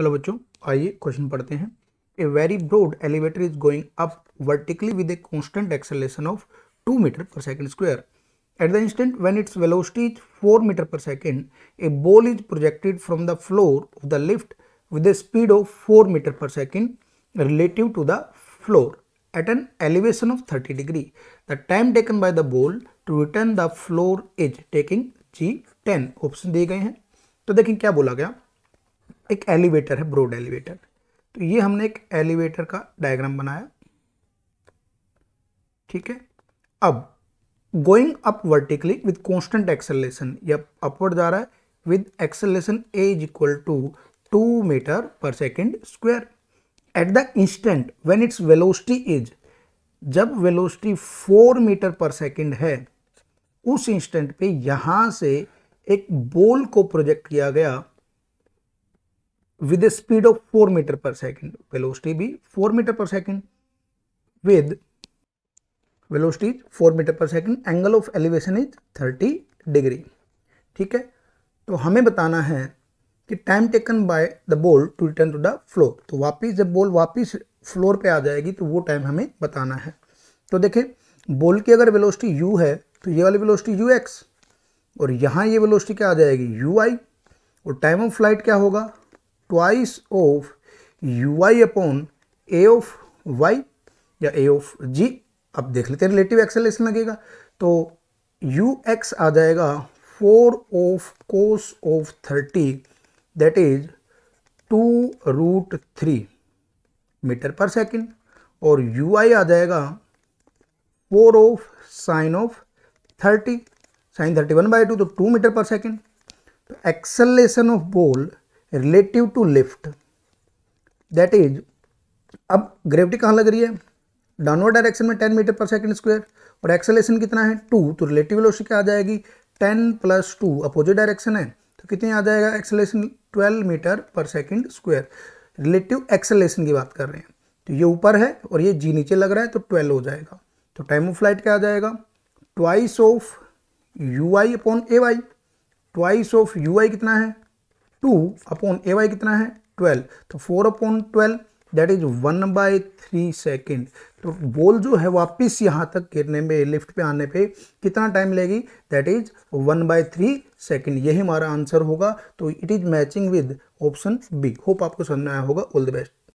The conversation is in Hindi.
हेलो बच्चों आइए क्वेश्चन पढ़ते हैं a very broad elevator is going up vertically with a constant acceleration of two metre per second square at the instant when its velocity is four metre per second a ball is projected from the floor of the lift with a speed of four metre per second relative to the floor at an elevation of thirty degree the time taken by the ball to return the floor is taking G ten option दिए गए हैं तो देखें क्या बोला गया एक एलिवेटर है ब्रोड एलिवेटर तो ये हमने एक एलिवेटर का डायग्राम बनाया ठीक है अब going up vertically with constant acceleration या अपवर्ड जा रहा है with acceleration a is equal to two metre per second square at the instant when its velocity is जब velocity four metre per second है उस इंस्टेंट पे यहां से एक बोल को प्रोजेक्ट किया गया with a speed of 4 meter per second velocity be 4 meter per second with velocity 4 meter per second angle of elevation is 30 degree ठीक है तो हमें बताना है कि time taken by the ball to return to the floor तो वापिस जब बॉल वापिस फ्लोर पे आ जाएगी तो वो टाइम हमें बताना है तो देखें बॉल की अगर वेलोसिटी u है तो ये वाली वेलोसिटी यू एक्स और यहाँ ये वेलोसिटी क्या आ जाएगी यू आई और टाइम ऑफ फ्लाइट क्या होगा twice of u y upon a of y या ए ऑफ जी अब देख लेते हैं रिलेटिव एक्सेलेशन लगेगा तो यू एक्स आ जाएगा four of cos of thirty that is two root three metre per second और यू आई आ जाएगा four of sine of thirty sine thirty one by two तो टू मीटर पर सेकेंड तो acceleration of ball relative to lift that is अब ग्रेविटी कहाँ लग रही है डाउनवर्ड डायरेक्शन में ten metre per second square और एक्सेलेशन कितना है टू तो रिलेटिव वेलोसिटी क्या आ जाएगी ten plus two opposite direction है तो कितने आ जाएगा acceleration twelve metre per second square relative acceleration की बात कर रहे हैं तो ये ऊपर है और ये जी नीचे लग रहा है तो ट्वेल्व हो जाएगा तो टाइम ऑफ फ्लाइट क्या आ जाएगा twice of u y upon a y twice of u y कितना है टू अपॉन ए वाई कितना है ट्वेल्व तो four upon twelve that is one by three second तो बॉल जो है वापिस यहाँ तक गिरने में लिफ्ट पे आने पे कितना टाइम लेगी that is one by three second यही हमारा आंसर होगा तो it is matching with option B hope आपको समझ में आया होगा ऑल द बेस्ट